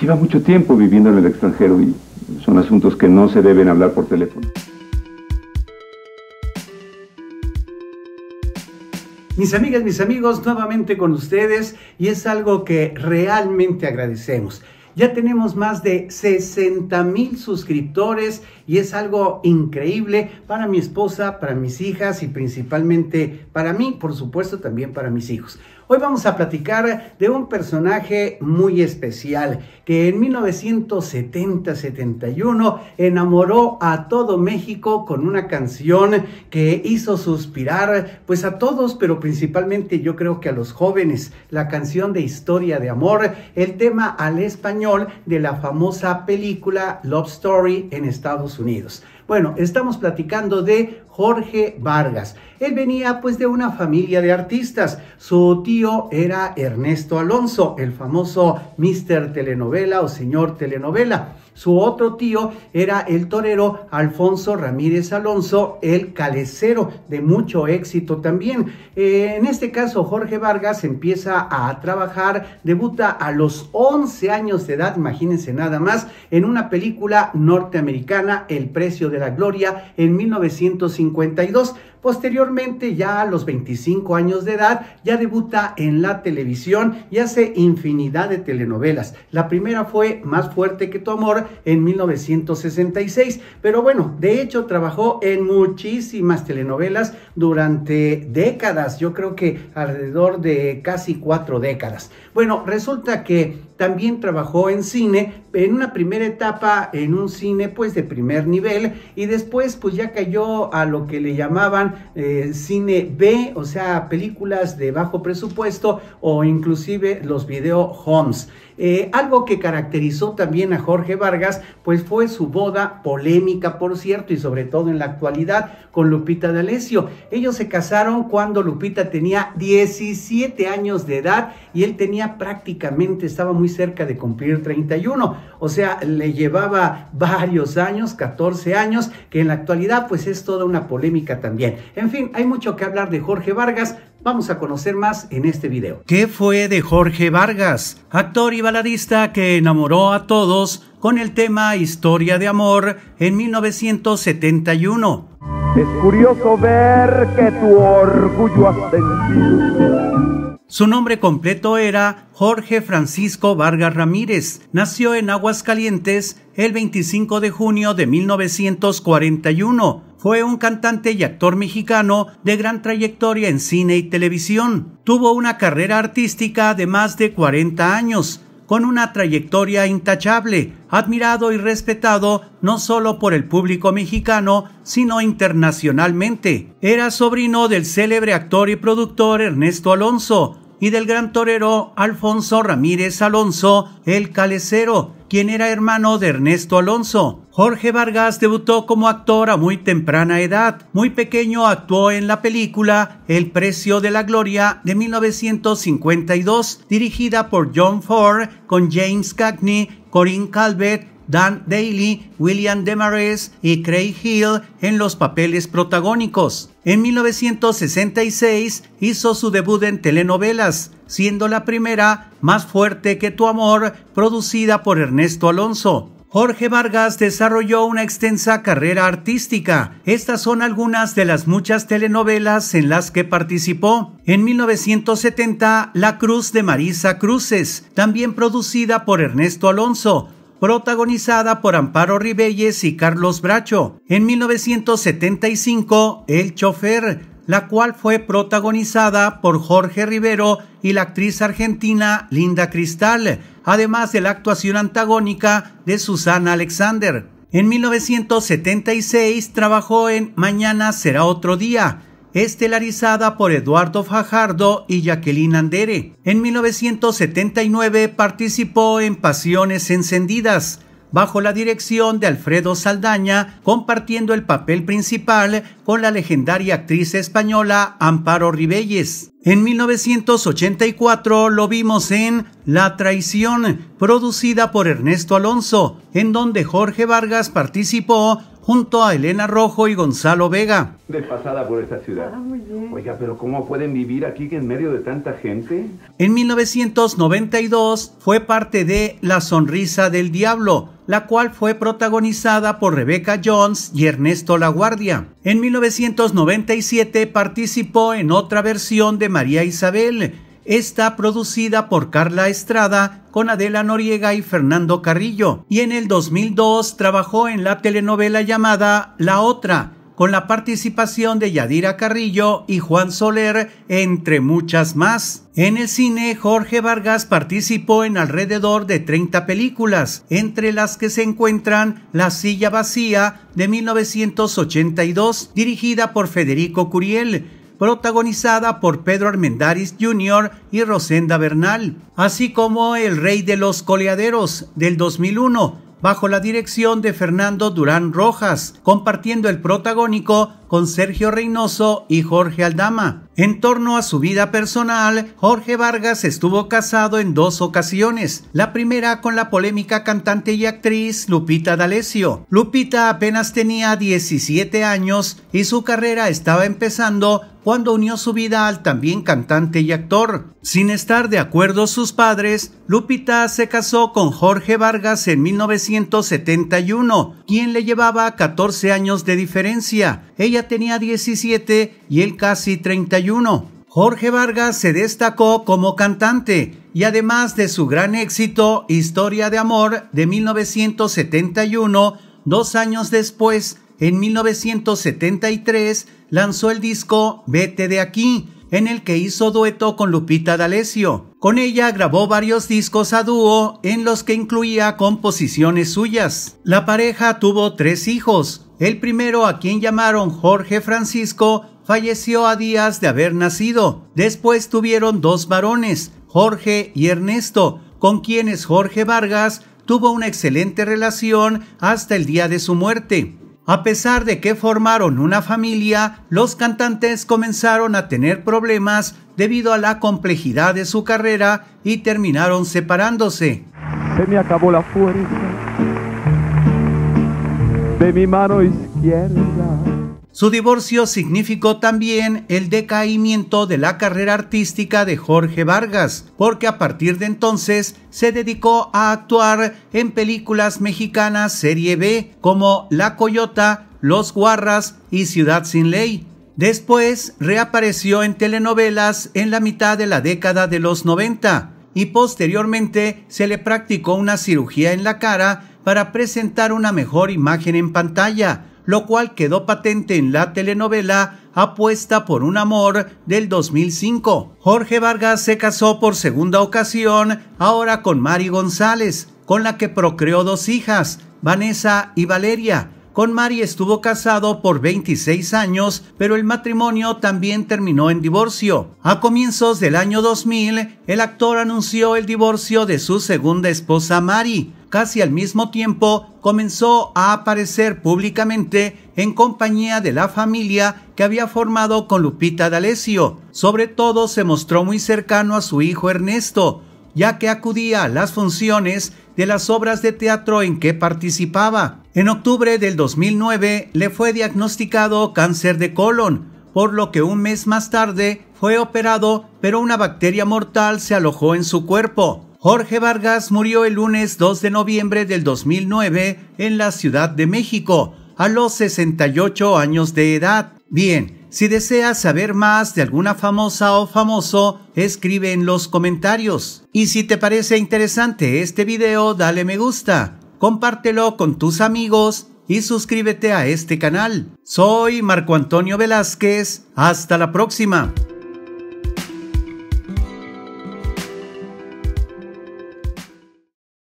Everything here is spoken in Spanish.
lleva mucho tiempo viviendo en el extranjero y son asuntos que no se deben hablar por teléfono. Mis amigas, mis amigos, nuevamente con ustedes y es algo que realmente agradecemos. Ya tenemos más de 60 mil suscriptores y es algo increíble para mi esposa, para mis hijas y principalmente para mí, por supuesto, también para mis hijos. Hoy vamos a platicar de un personaje muy especial que en 1970-71 enamoró a todo México con una canción que hizo suspirar pues a todos, pero principalmente yo creo que a los jóvenes, la canción de Historia de Amor, el tema al español de la famosa película Love Story en Estados Unidos. Bueno, estamos platicando de Jorge Vargas. Él venía pues de una familia de artistas. Su tío era Ernesto Alonso, el famoso Mister Telenovela o señor telenovela. Su otro tío era el torero Alfonso Ramírez Alonso, el calecero de mucho éxito también. Eh, en este caso, Jorge Vargas empieza a trabajar, debuta a los 11 años de edad, imagínense nada más, en una película norteamericana, El precio de la gloria, en 1950. 52. Posteriormente, ya a los 25 años de edad, ya debuta en la televisión y hace infinidad de telenovelas. La primera fue Más fuerte que tu amor en 1966, pero bueno, de hecho trabajó en muchísimas telenovelas durante décadas, yo creo que alrededor de casi cuatro décadas. Bueno, resulta que también trabajó en cine, en una primera etapa en un cine pues de primer nivel y después pues ya cayó a lo que le llamaban eh, cine B, o sea, películas de bajo presupuesto o inclusive los video homes. Eh, algo que caracterizó también a Jorge Vargas, pues fue su boda polémica, por cierto, y sobre todo en la actualidad con Lupita D'Alessio. Ellos se casaron cuando Lupita tenía 17 años de edad y él tenía prácticamente, estaba muy cerca de cumplir 31. O sea, le llevaba varios años, 14 años, que en la actualidad pues es toda una polémica también. En fin, hay mucho que hablar de Jorge Vargas, Vamos a conocer más en este video. ¿Qué fue de Jorge Vargas? Actor y baladista que enamoró a todos con el tema Historia de Amor en 1971. Es curioso ver que tu orgullo ha sentido. Su nombre completo era Jorge Francisco Vargas Ramírez. Nació en Aguascalientes el 25 de junio de 1941 fue un cantante y actor mexicano de gran trayectoria en cine y televisión. Tuvo una carrera artística de más de 40 años, con una trayectoria intachable, admirado y respetado no solo por el público mexicano, sino internacionalmente. Era sobrino del célebre actor y productor Ernesto Alonso, y del gran torero Alfonso Ramírez Alonso, el Calecero, quien era hermano de Ernesto Alonso. Jorge Vargas debutó como actor a muy temprana edad. Muy pequeño actuó en la película El precio de la gloria de 1952, dirigida por John Ford, con James Cagney, Corinne Calvert, Dan Daly, William Demarest y Craig Hill en los papeles protagónicos. En 1966 hizo su debut en telenovelas, siendo la primera Más fuerte que tu amor, producida por Ernesto Alonso. Jorge Vargas desarrolló una extensa carrera artística. Estas son algunas de las muchas telenovelas en las que participó. En 1970, La Cruz de Marisa Cruces, también producida por Ernesto Alonso, protagonizada por Amparo Ribelles y Carlos Bracho. En 1975, El Chofer, la cual fue protagonizada por Jorge Rivero y la actriz argentina Linda Cristal, además de la actuación antagónica de Susana Alexander. En 1976 trabajó en Mañana será otro día, estelarizada por Eduardo Fajardo y Jacqueline Andere. En 1979 participó en Pasiones Encendidas, bajo la dirección de Alfredo Saldaña, compartiendo el papel principal con la legendaria actriz española Amparo Ribelles. En 1984 lo vimos en La Traición, producida por Ernesto Alonso, en donde Jorge Vargas participó junto a Elena Rojo y Gonzalo Vega. por esta ciudad. Ah, Oiga, pero ¿cómo pueden vivir aquí en medio de tanta gente? En 1992 fue parte de La Sonrisa del Diablo la cual fue protagonizada por Rebecca Jones y Ernesto Laguardia. En 1997 participó en otra versión de María Isabel, esta producida por Carla Estrada con Adela Noriega y Fernando Carrillo, y en el 2002 trabajó en la telenovela llamada La Otra, con la participación de Yadira Carrillo y Juan Soler, entre muchas más. En el cine, Jorge Vargas participó en alrededor de 30 películas, entre las que se encuentran La silla vacía de 1982, dirigida por Federico Curiel, protagonizada por Pedro Armendáriz Jr. y Rosenda Bernal, así como El Rey de los Coleaderos del 2001, bajo la dirección de Fernando Durán Rojas, compartiendo el protagónico con Sergio Reynoso y Jorge Aldama. En torno a su vida personal, Jorge Vargas estuvo casado en dos ocasiones, la primera con la polémica cantante y actriz Lupita D'Alessio. Lupita apenas tenía 17 años y su carrera estaba empezando cuando unió su vida al también cantante y actor. Sin estar de acuerdo sus padres, Lupita se casó con Jorge Vargas en 1971, quien le llevaba 14 años de diferencia. Ella tenía 17 y él casi 31. Jorge Vargas se destacó como cantante y además de su gran éxito Historia de Amor de 1971, dos años después, en 1973, lanzó el disco Vete de aquí, en el que hizo dueto con Lupita D'Alessio. Con ella grabó varios discos a dúo en los que incluía composiciones suyas. La pareja tuvo tres hijos, el primero a quien llamaron Jorge Francisco falleció a días de haber nacido. Después tuvieron dos varones, Jorge y Ernesto, con quienes Jorge Vargas tuvo una excelente relación hasta el día de su muerte. A pesar de que formaron una familia, los cantantes comenzaron a tener problemas debido a la complejidad de su carrera y terminaron separándose. Se me acabó la fuerza su divorcio significó también el decaimiento de la carrera artística de Jorge Vargas, porque a partir de entonces se dedicó a actuar en películas mexicanas serie B como La Coyota, Los Guarras y Ciudad sin Ley. Después reapareció en telenovelas en la mitad de la década de los 90 y posteriormente se le practicó una cirugía en la cara para presentar una mejor imagen en pantalla, lo cual quedó patente en la telenovela Apuesta por un amor del 2005. Jorge Vargas se casó por segunda ocasión, ahora con Mari González, con la que procreó dos hijas, Vanessa y Valeria. Con Mari estuvo casado por 26 años, pero el matrimonio también terminó en divorcio. A comienzos del año 2000, el actor anunció el divorcio de su segunda esposa Mari, Casi al mismo tiempo comenzó a aparecer públicamente en compañía de la familia que había formado con Lupita D'Alessio. Sobre todo se mostró muy cercano a su hijo Ernesto, ya que acudía a las funciones de las obras de teatro en que participaba. En octubre del 2009 le fue diagnosticado cáncer de colon, por lo que un mes más tarde fue operado, pero una bacteria mortal se alojó en su cuerpo. Jorge Vargas murió el lunes 2 de noviembre del 2009 en la Ciudad de México, a los 68 años de edad. Bien, si deseas saber más de alguna famosa o famoso, escribe en los comentarios. Y si te parece interesante este video, dale me gusta, compártelo con tus amigos y suscríbete a este canal. Soy Marco Antonio Velázquez, hasta la próxima.